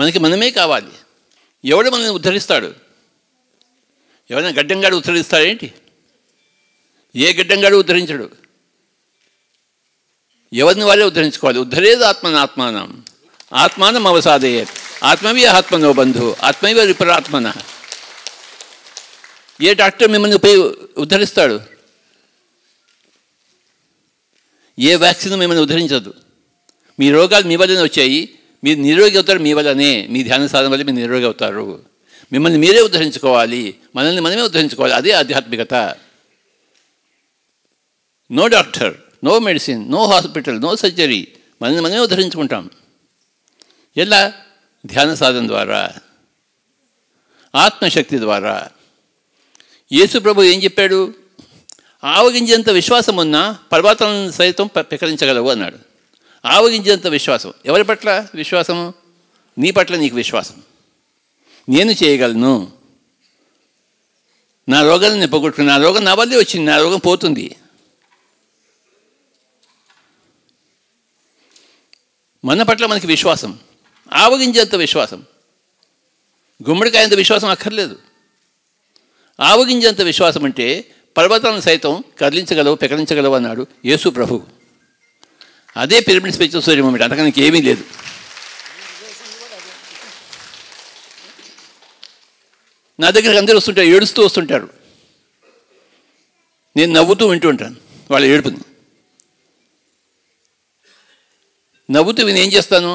మనకి మనమే కావాలి ఎవడు మనల్ని ఉద్ధరిస్తాడు ఎవరైనా గడ్డంగాడు ఉద్ధరిస్తాడేంటి ఏ గడ్డంగాడు ఉద్ధరించడు ఎవరిని వాళ్ళే ఉద్ధరించుకోవాలి ఉద్ధరేది ఆత్మన ఆత్మానం ఆత్మానం అవసాదయ్యే ఆత్మవే ఆత్మనో బంధు ఆత్మవే విపరాత్మన ఏ డాక్టర్ మిమ్మల్ని ఉపయోగ ఉద్ధరిస్తాడు ఏ వ్యాక్సిన్ మిమ్మల్ని ఉద్ధరించదు మీ రోగాలు మీ వల్లనే వచ్చాయి మీరు నిరోగి అవుతారు మీ వల్లనే మీ ధ్యాన సాధన వల్ల మీరు నిరోగి అవుతారు మిమ్మల్ని మీరే ఉద్ధరించుకోవాలి మనల్ని మనమే ఉద్ధరించుకోవాలి అదే ఆధ్యాత్మికత no doctor no medicine no hospital no surgery మనల్ని మనమే ఉద్ధరించుకుంటాం ఎలా ధ్యాన సాధన ద్వారా ఆత్మశక్తి ద్వారా యేసు ప్రభు ఏం చెప్పాడు ఆవగించేంత విశ్వాసం ఉన్నా పర్వతాలను సైతం ప్రకటించగలవు అన్నాడు ఆవగించేంత విశ్వాసం ఎవరి పట్ల విశ్వాసము నీ పట్ల నీకు విశ్వాసం నేను చేయగలను నా రోగాలను నిప్పగొట్టుకుని నా రోగం నా వల్లే వచ్చింది నా రోగం పోతుంది మన పట్ల మనకి విశ్వాసం ఆవగించేంత విశ్వాసం గుమ్మడికాయంత విశ్వాసం అక్కర్లేదు ఆవగించేంత విశ్వాసం అంటే పర్వతాలను సైతం కదిలించగలవు పెకరించగలవు అన్నాడు యేసు ప్రభు అదే పిరమిడ్స్ స్పెచల్ సూర్యం ఏమిటి అంతకనికి ఏమీ లేదు నా దగ్గరకు అందరూ వస్తుంటారు ఏడుస్తూ వస్తుంటారు నేను నవ్వుతూ వింటూ ఉంటాను వాళ్ళ ఏడుపుని నవ్వుతూ నేను ఏం చేస్తాను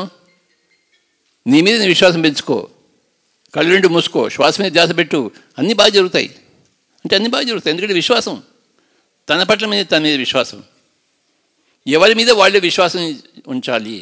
నీ మీద విశ్వాసం పెంచుకో కళ్ళు రెండు మూసుకో శ్వాస మీద ధ్యాస పెట్టు అన్నీ బాగా జరుగుతాయి అంటే అన్ని బాగా జరుగుతాయి ఎందుకంటే విశ్వాసం తన పట్ల మీద తన మీద విశ్వాసం ఎవరి మీద వాళ్ళే విశ్వాసం ఉంచాలి